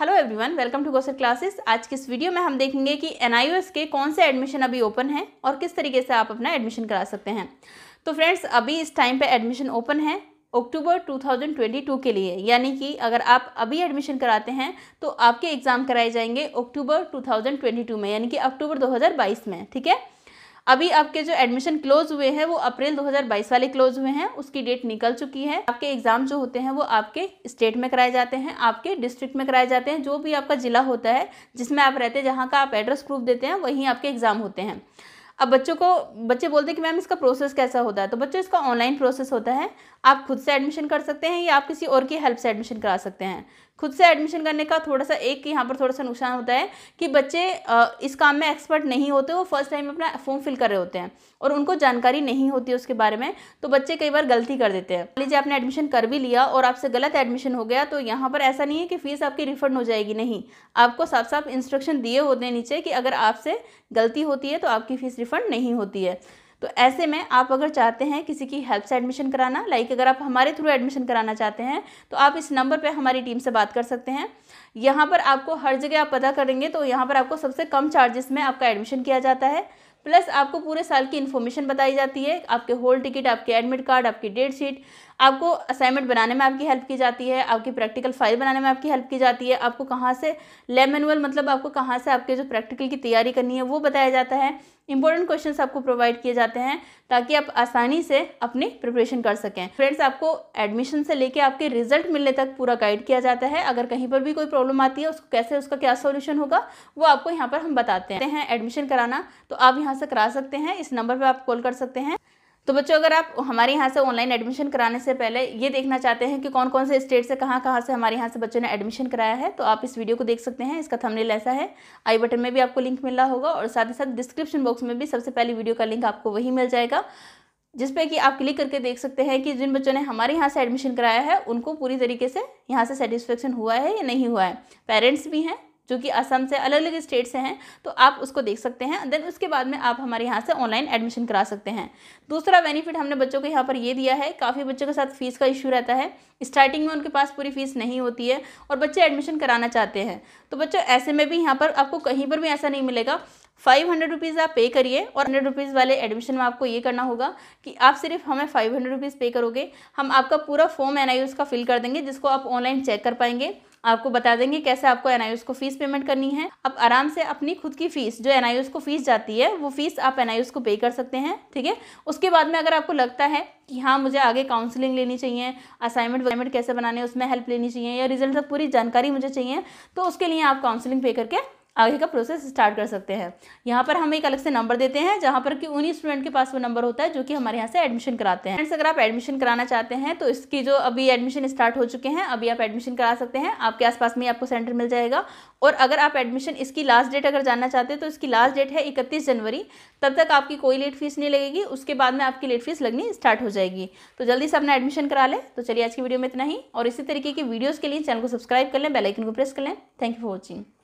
hello everyone welcome to गोसर classes आज की इस वीडियो में हम देखेंगे कि एन के कौन से एडमिशन अभी ओपन हैं और किस तरीके से आप अपना एडमिशन करा सकते हैं तो फ्रेंड्स अभी इस टाइम पे एडमिशन ओपन है अक्टूबर 2022 के लिए यानी कि अगर आप अभी एडमिशन कराते हैं तो आपके एग्ज़ाम कराए जाएंगे अक्टूबर टू में यानी कि अक्टूबर दो में ठीक है अभी आपके जो एडमिशन क्लोज हुए हैं वो अप्रैल 2022 वाले क्लोज हुए हैं उसकी डेट निकल चुकी है आपके एग्जाम जो होते हैं वो आपके स्टेट में कराए जाते हैं आपके डिस्ट्रिक्ट में कराए जाते हैं जो भी आपका जिला होता है जिसमें आप रहते हैं जहाँ का आप एड्रेस प्रूफ देते हैं वहीं आपके एग्जाम होते हैं अब बच्चों को बच्चे बोलते हैं कि मैम इसका प्रोसेस कैसा होता है तो बच्चों इसका ऑनलाइन प्रोसेस होता है आप खुद से एडमिशन कर सकते हैं या आप किसी और की हेल्प से एडमिशन करा सकते हैं खुद से एडमिशन करने का थोड़ा सा एक यहाँ पर थोड़ा सा नुकसान होता है कि बच्चे इस काम में एक्सपर्ट नहीं होते वो फर्स्ट टाइम अपना फॉर्म फिल कर रहे होते हैं और उनको जानकारी नहीं होती है उसके बारे में तो बच्चे कई बार गलती कर देते हैं लीजिए आपने एडमिशन कर भी लिया और आपसे गलत एडमिशन हो गया तो यहाँ पर ऐसा नहीं है कि फ़ीस आपकी रिफंड हो जाएगी नहीं आपको साफ साफ इंस्ट्रक्शन दिए होते हैं नीचे कि अगर आपसे गलती होती है तो आपकी फ़ीस रिफंड नहीं होती है तो ऐसे में आप अगर चाहते हैं किसी की हेल्प से एडमिशन कराना लाइक अगर आप हमारे थ्रू एडमिशन कराना चाहते हैं तो आप इस नंबर पर हमारी टीम से बात कर सकते हैं यहाँ पर आपको हर जगह आप पता करेंगे तो यहाँ पर आपको सबसे कम चार्जेस में आपका एडमिशन किया जाता है प्लस आपको पूरे साल की इन्फॉर्मेशन बताई जाती है आपके होल टिकट आपके एडमिट कार्ड आपकी डेट शीट आपको असाइनमेंट बनाने में आपकी हेल्प की जाती है आपकी प्रैक्टिकल फाइल बनाने में आपकी हेल्प की जाती है आपको कहाँ से लेब मैनुअल मतलब आपको कहाँ से आपके जो प्रैक्टिकल की तैयारी करनी है वो बताया जाता है इंपॉर्टेंट क्वेश्चन आपको प्रोवाइड किए जाते हैं ताकि आप आसानी से अपनी प्रिपरेशन कर सकें फ्रेंड्स आपको एडमिशन से लेके आपके रिजल्ट मिलने तक पूरा गाइड किया जाता है अगर कहीं पर भी कोई प्रॉब्लम आती है उसको कैसे उसका क्या सॉल्यूशन होगा वो आपको यहाँ पर हम बताते हैं एडमिशन कराना तो आप यहाँ से करा सकते हैं इस नंबर पर आप कॉल कर सकते हैं तो बच्चों अगर आप हमारे यहाँ से ऑनलाइन एडमिशन कराने से पहले ये देखना चाहते हैं कि कौन कौन से स्टेट से कहाँ कहाँ से हमारे यहाँ से बच्चों ने एडमिशन कराया है तो आप इस वीडियो को देख सकते हैं इसका थंबनेल ऐसा है आई बटन में भी आपको लिंक मिल रहा होगा और साथ ही साथ डिस्क्रिप्शन बॉक्स में भी सबसे पहले वीडियो का लिंक आपको वही मिल जाएगा जिसपे कि आप क्लिक करके देख सकते हैं कि जिन बच्चों ने हमारे यहाँ से एडमिशन कराया है उनको पूरी तरीके से यहाँ से सेटिस्फेक्शन हुआ है या नहीं हुआ है पेरेंट्स भी हैं जो कि असम से अलग अलग स्टेट से हैं तो आप उसको देख सकते हैं देन उसके बाद में आप हमारे यहाँ से ऑनलाइन एडमिशन करा सकते हैं दूसरा बेनिफिट हमने बच्चों को यहाँ पर ये दिया है काफ़ी बच्चों के साथ फ़ीस का इशू रहता है स्टार्टिंग में उनके पास पूरी फ़ीस नहीं होती है और बच्चे एडमिशन कराना चाहते हैं तो बच्चों ऐसे में भी यहाँ पर आपको कहीं पर भी ऐसा नहीं मिलेगा फाइव हंड्रेड रुपीज़ आप पे करिए और हंड्रेड रुपीज़ वाले एडमिशन में आपको ये करना होगा कि आप सिर्फ हमें फाइव हंड्रेड रुपीज़ पे करोगे हम आपका पूरा फॉर्म एन आई का फिल कर देंगे जिसको आप ऑनलाइन चेक कर पाएंगे आपको बता देंगे कैसे आपको एन को फीस पेमेंट करनी है आप आराम से अपनी खुद की फीस जो एन को फीस जाती है वो फीस आप एन को पे कर सकते हैं ठीक है उसके बाद में अगर आपको लगता है कि हाँ मुझे आगे काउंसलिंग लेनी चाहिए असाइनमेंट वाइनमेंट कैसे बनाने उसमें हेल्प लेनी चाहिए या रिजल्ट तक पूरी जानकारी मुझे चाहिए तो उसके लिए आप काउंसलिंग पे करके आगे का प्रोसेस स्टार्ट कर सकते हैं यहाँ पर हम एक अलग से नंबर देते हैं जहाँ पर कि उन्हीं स्टूडेंट के पास वो नंबर होता है जो कि हमारे यहाँ से एडमिशन कराते हैं फ्रेंड्स अगर आप एडमिशन कराना चाहते हैं तो इसकी जो अभी एडमिशन स्टार्ट हो चुके हैं अभी आप एडमिशन करा सकते हैं आपके आसपास में आपको सेंटर मिल जाएगा और अगर आप एडमिशन इसकी लास्ट डेट अगर जानना चाहते हैं तो इसकी लास्ट डेट है इकतीस जनवरी तब तक आपकी कोई लेट फीस नहीं लगेगी उसके बाद में आपकी लेट फीस लगनी स्टार्ट हो जाएगी तो जल्दी से अपना एडमिशन करा लें तो चलिए आज की वीडियो में इतना ही और इसी तरीके की वीडियोज़ के लिए चैनल को सब्सक्राइब कर लें बेलाइकन को प्रेस कर लें थैंक यू फॉर वॉचिंग